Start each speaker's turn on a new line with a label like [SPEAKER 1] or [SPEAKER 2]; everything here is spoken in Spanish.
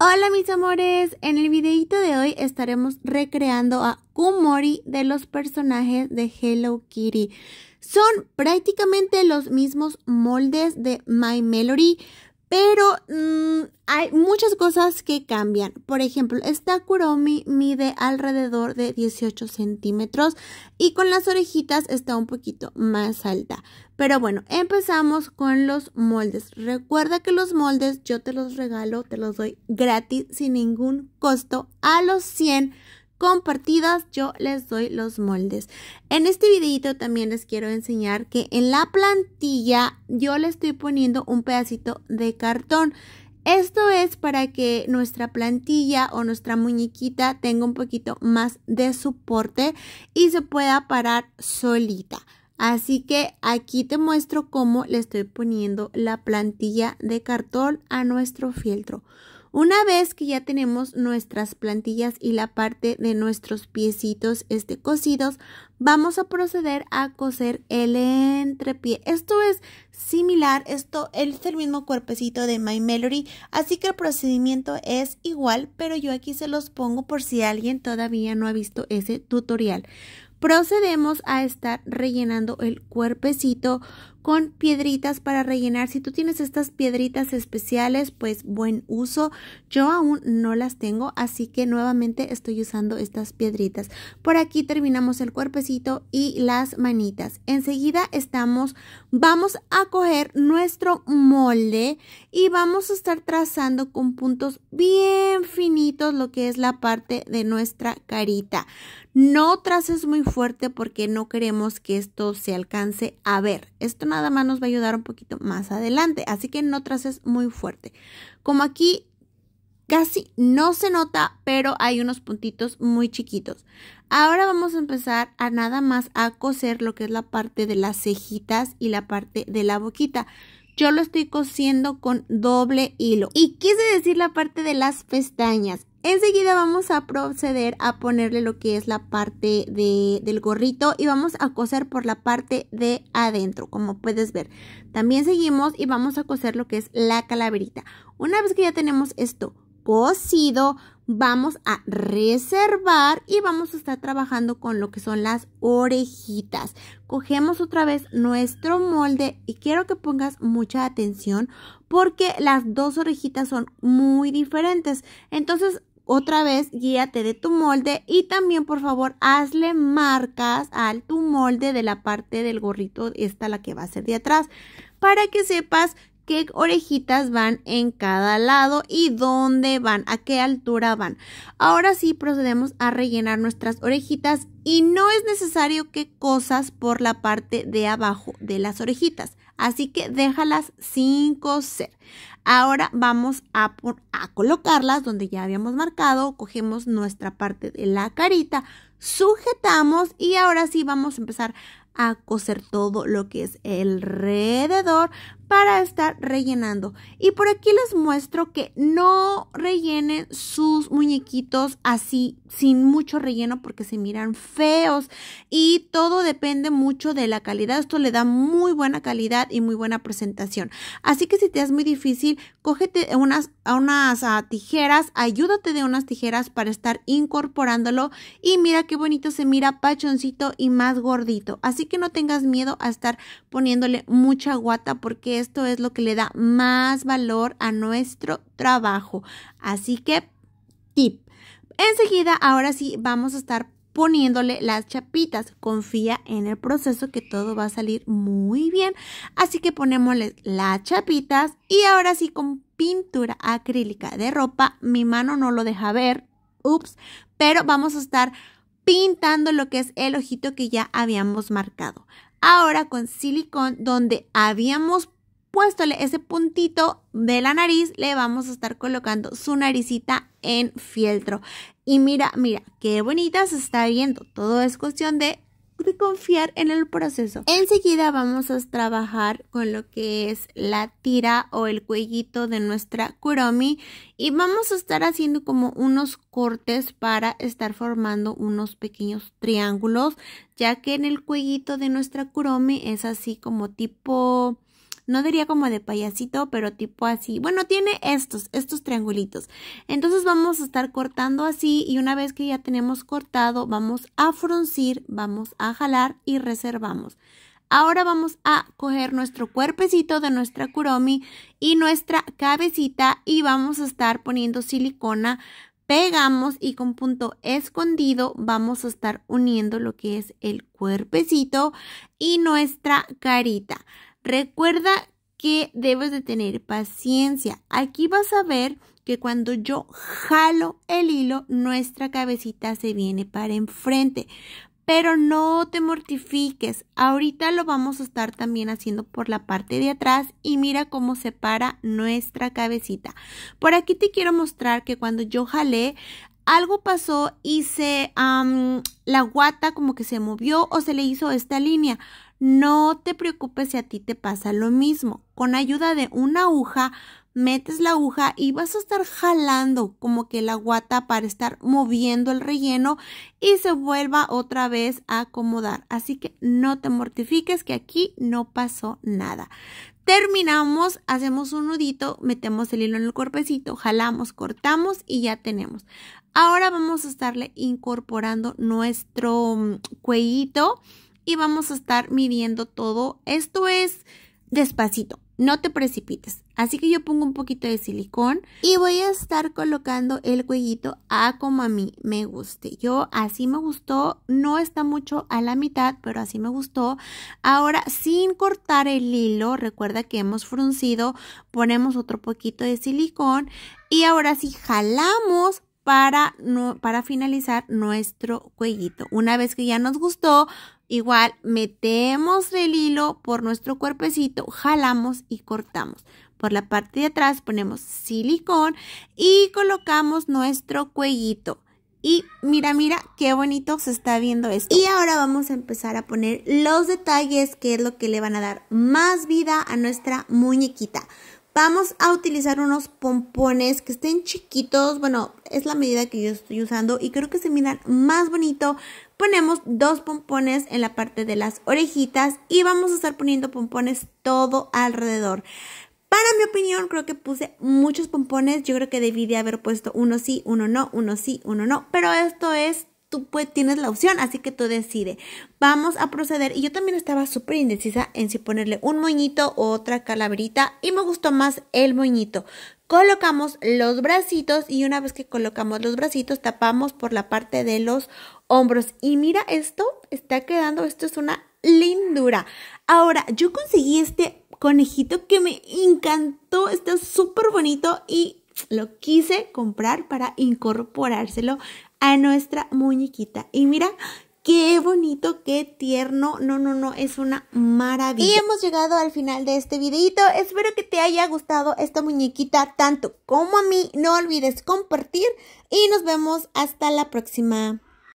[SPEAKER 1] Hola mis amores, en el videito de hoy estaremos recreando a Kumori de los personajes de Hello Kitty. Son prácticamente los mismos moldes de My Melody, pero mm, hay muchas cosas que cambian. Por ejemplo, esta Kuromi mide alrededor de 18 centímetros y con las orejitas está un poquito más alta. Pero bueno, empezamos con los moldes. Recuerda que los moldes yo te los regalo, te los doy gratis sin ningún costo a los 100 compartidas, yo les doy los moldes. En este videito también les quiero enseñar que en la plantilla yo le estoy poniendo un pedacito de cartón. Esto es para que nuestra plantilla o nuestra muñequita tenga un poquito más de soporte y se pueda parar solita. Así que aquí te muestro cómo le estoy poniendo la plantilla de cartón a nuestro fieltro. Una vez que ya tenemos nuestras plantillas y la parte de nuestros piecitos este, cosidos, vamos a proceder a coser el entrepié. Esto es similar, esto es el mismo cuerpecito de My Melody, así que el procedimiento es igual, pero yo aquí se los pongo por si alguien todavía no ha visto ese tutorial. Procedemos a estar rellenando el cuerpecito con piedritas para rellenar. Si tú tienes estas piedritas especiales, pues buen uso. Yo aún no las tengo, así que nuevamente estoy usando estas piedritas. Por aquí terminamos el cuerpecito y las manitas. Enseguida estamos, vamos a coger nuestro molde y vamos a estar trazando con puntos bien finitos lo que es la parte de nuestra carita. No traces muy fuerte porque no queremos que esto se alcance a ver. Esto nada más nos va a ayudar un poquito más adelante, así que no traces muy fuerte. Como aquí casi no se nota, pero hay unos puntitos muy chiquitos. Ahora vamos a empezar a nada más a coser lo que es la parte de las cejitas y la parte de la boquita. Yo lo estoy cosiendo con doble hilo. Y quise decir la parte de las pestañas. Enseguida vamos a proceder a ponerle lo que es la parte de, del gorrito y vamos a coser por la parte de adentro, como puedes ver. También seguimos y vamos a coser lo que es la calaverita. Una vez que ya tenemos esto cosido, vamos a reservar y vamos a estar trabajando con lo que son las orejitas. Cogemos otra vez nuestro molde y quiero que pongas mucha atención porque las dos orejitas son muy diferentes. Entonces otra vez, guíate de tu molde y también, por favor, hazle marcas al tu molde de la parte del gorrito, esta la que va a ser de atrás, para que sepas qué orejitas van en cada lado y dónde van, a qué altura van. Ahora sí procedemos a rellenar nuestras orejitas y no es necesario que cosas por la parte de abajo de las orejitas. Así que déjalas sin coser. Ahora vamos a, colocarlas donde ya habíamos marcado. Cogemos nuestra parte de la carita, sujetamos y ahora sí vamos a empezar a coser todo lo que es alrededor para estar rellenando. Y por aquí les muestro que no rellenen sus muñequitos así, sin mucho relleno, porque se miran feos. Y todo depende mucho de la calidad. Esto le da muy buena calidad y muy buena presentación. Así que si te es muy difícil, cógete unas, unas tijeras, ayúdate de unas tijeras para estar incorporándolo. Y mira qué bonito se mira pachoncito y más gordito. Así que no tengas miedo a estar poniéndole mucha guata porque esto es lo que le da más valor a nuestro trabajo. Así que, tip. Enseguida, ahora sí, vamos a estar poniéndole las chapitas. Confía en el proceso que todo va a salir muy bien. Así que ponémosle las chapitas y ahora sí con pintura acrílica de ropa. Mi mano no lo deja ver. Ups. Pero vamos a estar pintando lo que es el ojito que ya habíamos marcado. Ahora con silicón donde habíamos puéstole ese puntito de la nariz, le vamos a estar colocando su naricita en fieltro. Y mira, mira, qué bonita se está viendo. Todo es cuestión de de confiar en el proceso. Enseguida vamos a trabajar con lo que es la tira o el cuellito de nuestra Kuromi y vamos a estar haciendo como unos cortes para estar formando unos pequeños triángulos ya que en el cuellito de nuestra Kuromi es así como tipo no diría como de payasito, pero tipo así. Bueno, tiene estos, estos triangulitos. Entonces vamos a estar cortando así y una vez que ya tenemos cortado, vamos a fruncir, vamos a jalar y reservamos. Ahora vamos a coger nuestro cuerpecito de nuestra Kuromi y nuestra cabecita y vamos a estar poniendo silicona pegamos y con punto escondido vamos a estar uniendo lo que es el cuerpecito y nuestra carita. Recuerda que debes de tener paciencia. Aquí vas a ver que cuando yo jalo el hilo, nuestra cabecita se viene para enfrente. Pero no te mortifiques. Ahorita lo vamos a estar también haciendo por la parte de atrás y mira cómo se para nuestra cabecita. Por aquí te quiero mostrar que cuando yo jalé, algo pasó y se la guata como que se movió o se le hizo esta línea. No te preocupes si a ti te pasa lo mismo. Con ayuda de una aguja, metes la aguja y vas a estar jalando como que la guata para estar moviendo el relleno y se vuelva otra vez a acomodar. Así que no te mortifiques que aquí no pasó nada. Terminamos, hacemos un nudito, metemos el hilo en el cuerpecito, jalamos, cortamos y ya tenemos. Ahora vamos a estarle incorporando nuestro mm, cuellito y vamos a estar midiendo todo. Esto es despacito, no te precipites. Así que yo pongo un poquito de silicón y voy a estar colocando el cuellito a como a mí me guste. Yo así me gustó, no está mucho a la mitad, pero así me gustó. Ahora sin cortar el hilo, recuerda que hemos fruncido, ponemos otro poquito de silicón y ahora sí jalamos para, para finalizar nuestro cuellito. Una vez que ya nos gustó, Igual metemos el hilo por nuestro cuerpecito, jalamos y cortamos. Por la parte de atrás ponemos silicón y colocamos nuestro cuellito. Y mira, mira, qué bonito se está viendo esto. Y ahora vamos a empezar a poner los detalles que es lo que le van a dar más vida a nuestra muñequita. Vamos a utilizar unos pompones que estén chiquitos. Bueno, es la medida que yo estoy usando y creo que se miran más bonito. Ponemos dos pompones en la parte de las orejitas y vamos a estar poniendo pompones todo alrededor. Para mi opinión, creo que puse muchos pompones. Yo creo que debí de haber puesto uno sí, uno no, uno sí, uno no. Pero esto es tú pues, tienes la opción, así que tú decides. Vamos a proceder. Y yo también estaba súper indecisa en si ponerle un moñito o otra calabrita y me gustó más el moñito. Colocamos los bracitos y una vez que colocamos los bracitos tapamos por la parte de los hombros. Y mira esto, está quedando, esto es una lindura. Ahora, yo conseguí este conejito que me encantó, está súper bonito y lo quise comprar para incorporárselo a nuestra muñequita. Y mira, Qué bonito, qué tierno. No, no, no, es una maravilla. Y hemos llegado al final de este videito. Espero que te haya gustado esta muñequita tanto como a mí. No olvides compartir y nos vemos hasta la próxima.